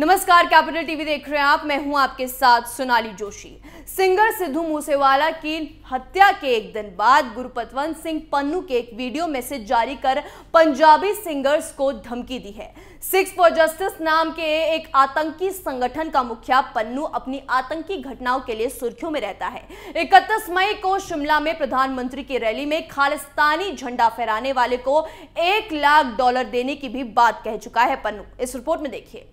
नमस्कार capital TV देख रहे हैं आप मैं हूं आपके साथ सोनाली जोशी सिंगर सिद्धू मूसेवाला की हत्या के एक दिन बाद गुरु पतवंत सिंह पन्नू के एक वीडियो मैसेज जारी कर पंजाबी सिंगर्स को धमकी दी है सिक्स फॉर जस्टिस नाम के एक आतंकी संगठन का मुखिया पन्नू अपनी आतंकी घटनाओं के लिए सुर्खियों में रहता है इकतीस मई को शिमला में प्रधानमंत्री की रैली में खालिस्तानी झंडा फहराने वाले को एक लाख डॉलर देने की भी बात कह चुका है पन्नू इस रिपोर्ट में देखिए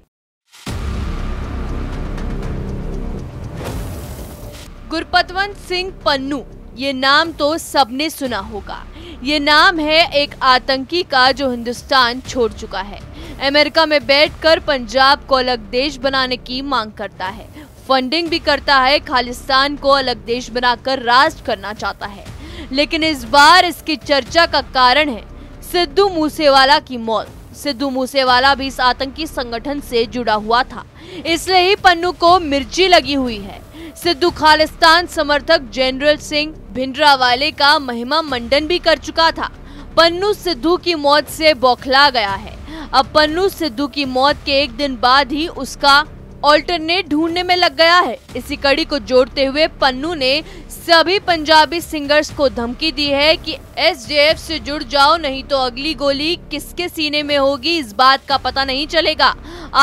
गुरपतवंत सिंह पन्नू ये नाम तो सबने सुना होगा ये नाम है एक आतंकी का जो हिंदुस्तान छोड़ चुका है अमेरिका में बैठकर पंजाब को अलग देश बनाने की मांग करता है फंडिंग भी करता है खालिस्तान को अलग देश बनाकर राज करना चाहता है लेकिन इस बार इसकी चर्चा का कारण है सिद्धू मूसेवाला की मौत सिद्धू मूसेवाला भी इस आतंकी संगठन से जुड़ा हुआ था इसलिए ही पन्नू को मिर्ची लगी हुई है सिद्धू खालिस्तान समर्थक जनरल सिंह भिंडरावाले का महिमा मंडन भी कर चुका था पन्नू सिद्धू की मौत से बौखला गया है अब पन्नू सिद्धू की मौत के एक दिन बाद ही उसका ऑल्टरनेट ढूंढने में लग गया है इसी कड़ी को जोड़ते हुए पन्नू ने सभी पंजाबी सिंगर्स को धमकी दी है कि एसजेएफ से जुड़ जाओ नहीं तो अगली गोली किसके सीने में होगी इस बात का पता नहीं चलेगा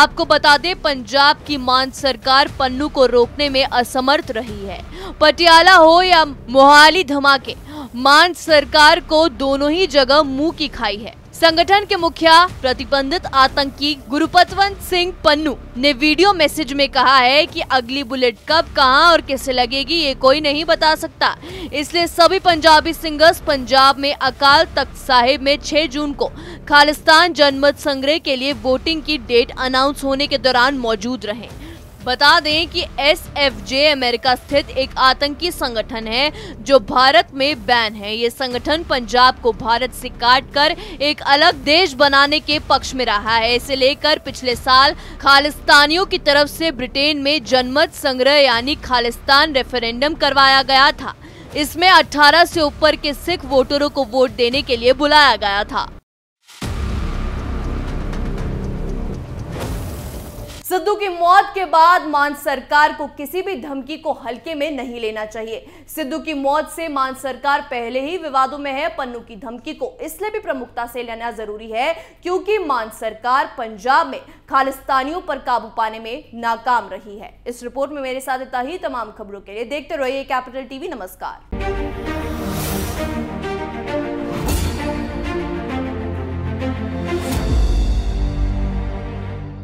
आपको बता दें पंजाब की मान सरकार पन्नू को रोकने में असमर्थ रही है पटियाला हो या मोहाली धमाके मान सरकार को दोनों ही जगह मुंह की खाई है संगठन के मुखिया प्रतिबंधित आतंकी गुरुपतवंत सिंह पन्नू ने वीडियो मैसेज में कहा है कि अगली बुलेट कब कहां और कैसे लगेगी ये कोई नहीं बता सकता इसलिए सभी पंजाबी सिंगर्स पंजाब में अकाल तख्त साहिब में 6 जून को खालिस्तान जनमत संग्रह के लिए वोटिंग की डेट अनाउंस होने के दौरान मौजूद रहे बता दें कि एस अमेरिका स्थित एक आतंकी संगठन है जो भारत में बैन है ये संगठन पंजाब को भारत से काटकर एक अलग देश बनाने के पक्ष में रहा है इसे लेकर पिछले साल खालिस्तानियों की तरफ से ब्रिटेन में जनमत संग्रह यानी खालिस्तान रेफरेंडम करवाया गया था इसमें 18 से ऊपर के सिख वोटरों को वोट देने के लिए बुलाया गया था सिद्धू की मौत के बाद मान सरकार को किसी भी धमकी को हल्के में नहीं लेना चाहिए सिद्धू की मौत से मान सरकार पहले ही विवादों में है पन्नू की धमकी को इसलिए भी प्रमुखता से लेना जरूरी है क्योंकि मान सरकार पंजाब में खालिस्तानियों पर काबू पाने में नाकाम रही है इस रिपोर्ट में मेरे साथ इतना ही तमाम खबरों के लिए देखते रहिए कैपिटल टीवी नमस्कार